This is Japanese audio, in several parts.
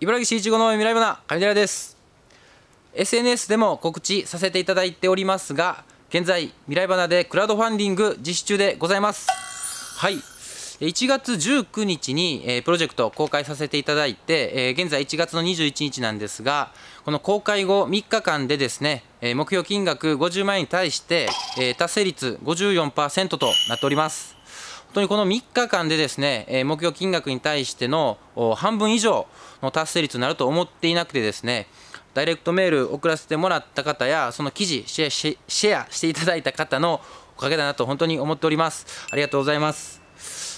茨城市いちご未来花上寺です SNS でも告知させていただいておりますが現在未来花でクラウドファンディング実施中でございますはい1月19日に、えプロジェクト公開させていただいて、え現在1月の21日なんですがこの公開後3日間でですね、え目標金額50万円に対して、え達成率54%となっております本当にこの3日間でですね、え目標金額に対しての半分以上の達成率になると思っていなくてですね、ダイレクトメール送らせてもらった方や、その記事シェアし、シェアしていただいた方のおかげだなと本当に思っております。ありがとうございます。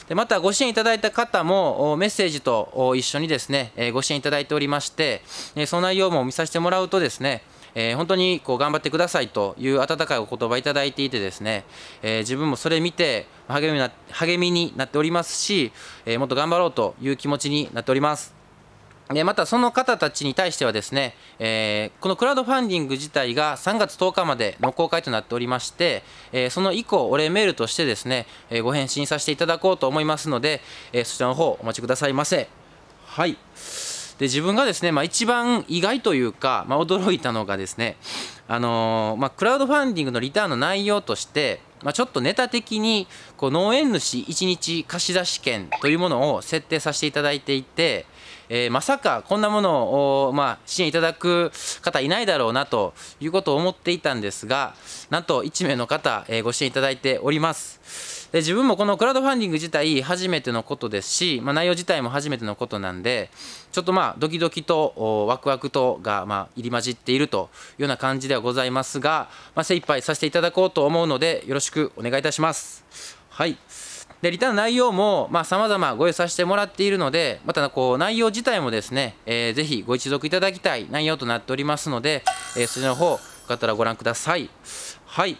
でまたご支援いただいた方もメッセージと一緒にですね、ご支援いただいておりまして、その内容も見させてもらうとですね、えー、本当にこう頑張ってくださいという温かいお言葉いただいていてですね、えー、自分もそれ見て励みな励みになっておりますし、えー、もっと頑張ろうという気持ちになっております。でまたその方たちに対してはですね、えー、このクラウドファンディング自体が3月10日までの公開となっておりまして、えー、その以降お礼メールとしてですね、えー、ご返信させていただこうと思いますので、えそちらの方お待ちくださいませ。はいで自分がですね、まあ、一番意外というか、まあ、驚いたのがですね、あのー、まあ、クラウドファンディングのリターンの内容として、まあ、ちょっとネタ的にこう農園主1日貸し出し券というものを設定させていただいていて、えー、まさかこんなものを、まあ、支援いただく方いないだろうなということを思っていたんですがなんと1名の方、えー、ご支援いただいております。で自分もこのクラウドファンディング自体初めてのことですし、まあ、内容自体も初めてのことなんでちょっとまあドキドキとワクワクとがま入り混じっているというような感じではございますが、まあ、精一杯させていただこうと思うのでよろしくお願いいたします。はいでリターン内容もまざ様々ご用意させてもらっているのでまたこう内容自体もですね、えー、ぜひご一読いただきたい内容となっておりますので、えー、そちらの方かったらご覧ください。はい。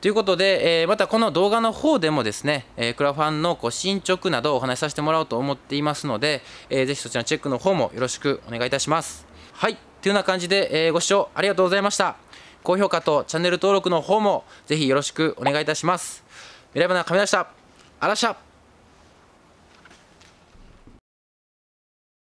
ということで、えー、またこの動画の方でもですね、えー、クラファンのこう進捗などをお話しさせてもらおうと思っていますので、えー、ぜひそちらのチェックの方もよろしくお願いいたします。はい。というような感じで、えー、ご視聴ありがとうございました。高評価とチャンネル登録の方もぜひよろしくお願いいたします。未来花亀でした。あらした。